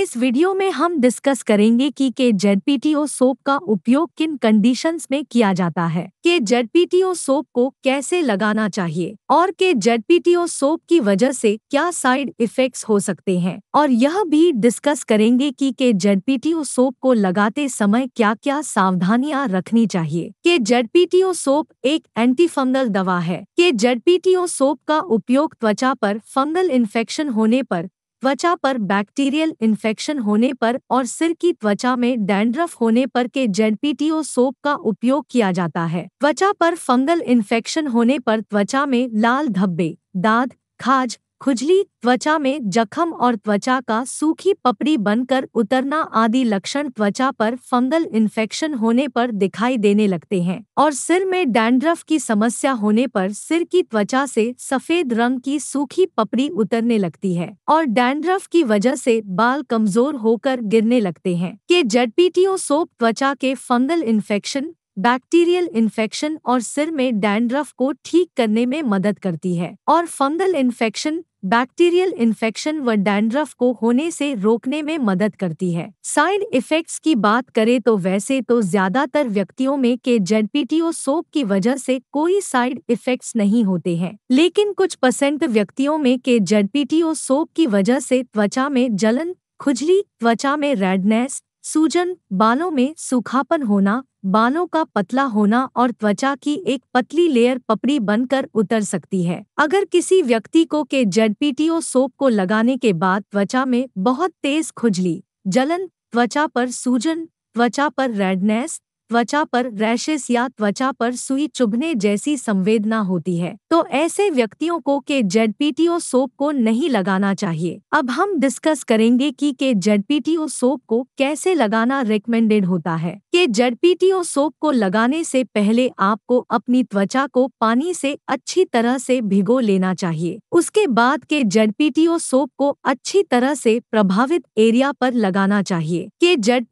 इस वीडियो में हम डिस्कस करेंगे कि के जेडपीटीओ सोप का उपयोग किन कंडीशंस में किया जाता है के जेडपीटीओ सोप को कैसे लगाना चाहिए और के जेडपीटीओ सोप की वजह से क्या साइड इफेक्ट्स हो सकते हैं और यह भी डिस्कस करेंगे कि के जेडपीटीओ सोप को लगाते समय क्या क्या सावधानियां रखनी चाहिए के जेडपीटीओ सोप एक एंटी फंगल दवा है के जेडपीटीओ सोप का उपयोग त्वचा पर फंगल इन्फेक्शन होने पर त्वचा पर बैक्टीरियल इन्फेक्शन होने पर और सिर की त्वचा में डैंड्रफ होने पर के जेडपीटीओ सोप का उपयोग किया जाता है त्वचा पर फंगल इन्फेक्शन होने पर त्वचा में लाल धब्बे दाद खाज खुजली त्वचा में जखम और त्वचा का सूखी पपड़ी बनकर उतरना आदि लक्षण त्वचा पर फंगल इन्फेक्शन होने पर दिखाई देने लगते हैं और सिर में डैंड्रफ की समस्या होने पर सिर की त्वचा से सफेद रंग की सूखी पपड़ी उतरने लगती है और डैंड्रफ की वजह से बाल कमजोर होकर गिरने लगते हैं के जेडपीटियों सोप त्वचा के फंगल इन्फेक्शन बैक्टीरियल इन्फेक्शन और सिर में डैंड्रफ को ठीक करने में मदद करती है और फंगल इन्फेक्शन बैक्टीरियल इन्फेक्शन व डैंड्रफ को होने से रोकने में मदद करती है साइड इफेक्ट्स की बात करें तो वैसे तो ज्यादातर व्यक्तियों में के जेडपीटीओ सोप की वजह से कोई साइड इफेक्ट्स नहीं होते हैं लेकिन कुछ परसेंट व्यक्तियों में के जेडपीटीओ सोप की वजह से त्वचा में जलन खुजली त्वचा में रेडनेस सूजन बालों में सूखापन होना बालों का पतला होना और त्वचा की एक पतली लेयर पपड़ी बनकर उतर सकती है अगर किसी व्यक्ति को के जेडपीटीओ सोप को लगाने के बाद त्वचा में बहुत तेज खुजली जलन त्वचा पर सूजन त्वचा पर रेडनेस त्वचा पर रैशेस या त्वचा पर सुई चुभने जैसी संवेदना होती है तो ऐसे व्यक्तियों को के जेड सोप को नहीं लगाना चाहिए अब हम डिस्कस करेंगे कि के जेड सोप को कैसे लगाना रिकमेंडेड होता है के जेड सोप को लगाने से पहले आपको अपनी त्वचा को पानी से अच्छी तरह से भिगो लेना चाहिए उसके बाद के जेड सोप को अच्छी तरह से प्रभावित एरिया पर लगाना चाहिए के जेड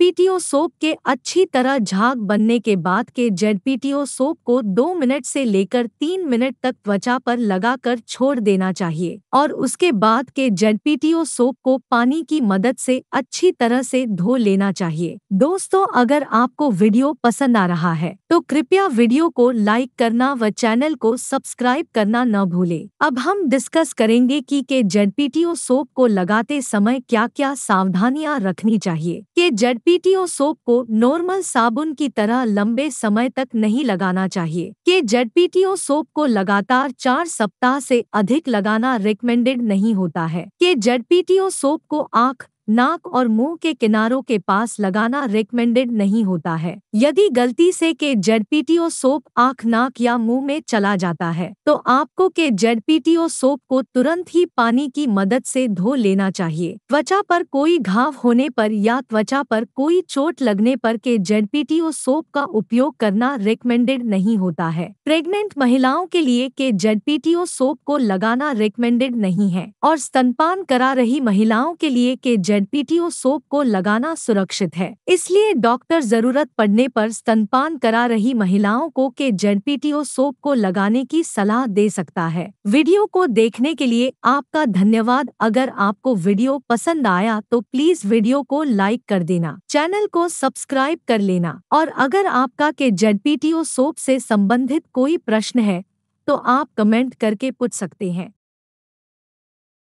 सोप के अच्छी तरह झाग बनने के बाद के जेडपीटीओ सोप को दो मिनट से लेकर तीन मिनट तक त्वचा पर लगाकर छोड़ देना चाहिए और उसके बाद के जेडपीटीओ सोप को पानी की मदद से अच्छी तरह से धो लेना चाहिए दोस्तों अगर आपको वीडियो पसंद आ रहा है तो कृपया वीडियो को लाइक करना व चैनल को सब्सक्राइब करना न भूले अब हम डिस्कस करेंगे की के जेडपीटीओ सोप को लगाते समय क्या क्या सावधानियाँ रखनी चाहिए के जेडपीटीओ सोप को नॉर्मल साबुन की तरह लंबे समय तक नहीं लगाना चाहिए के जेडपीटीओ सोप को लगातार चार सप्ताह से अधिक लगाना रिकमेंडेड नहीं होता है के जेडपीटीओ सोप को आँख नाक और मुंह के किनारों के पास लगाना रिकमेंडेड नहीं होता है यदि गलती से के जेडपीटीओ सोप आंख नाक या मुंह में चला जाता है तो आपको के जेडपीटीओ सोप को तुरंत ही पानी की मदद से धो लेना चाहिए त्वचा पर कोई घाव होने पर या त्वचा पर कोई चोट लगने पर के जेडपीटीओ सोप का उपयोग करना रिकमेंडेड नहीं होता है प्रेग्नेंट महिलाओं के लिए के जेडपीटीओ सोप को लगाना रिकमेंडेड नहीं है और स्तनपान करा रही महिलाओं के लिए के जेड पीटीओ सोप को लगाना सुरक्षित है इसलिए डॉक्टर जरूरत पड़ने पर स्तनपान करा रही महिलाओं को के पीटीओ सोप को लगाने की सलाह दे सकता है वीडियो को देखने के लिए आपका धन्यवाद अगर आपको वीडियो पसंद आया तो प्लीज वीडियो को लाइक कर देना चैनल को सब्सक्राइब कर लेना और अगर आपका के पीटीओ सोप से संबंधित कोई प्रश्न है तो आप कमेंट करके पूछ सकते हैं